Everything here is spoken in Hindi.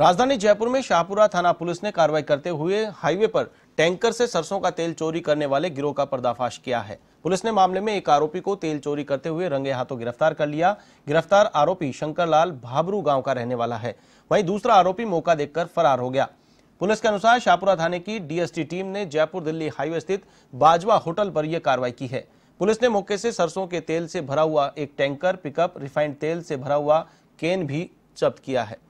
राजधानी जयपुर में शाहपुरा थाना पुलिस ने कार्रवाई करते हुए हाईवे पर टैंकर से सरसों का तेल चोरी करने वाले गिरोह का पर्दाफाश किया है पुलिस ने मामले में एक आरोपी को तेल चोरी करते हुए रंगे हाथों गिरफ्तार कर लिया गिरफ्तार आरोपी शंकरलाल भाबरू गांव का रहने वाला है वहीं दूसरा आरोपी मौका देखकर फरार हो गया पुलिस के अनुसार शाहपुरा थाने की डीएसटी टीम ने जयपुर दिल्ली हाईवे स्थित बाजवा होटल पर यह कार्रवाई की है पुलिस ने मौके से सरसों के तेल से भरा हुआ एक टैंकर पिकअप रिफाइंड तेल से भरा हुआ केन भी जब्त किया है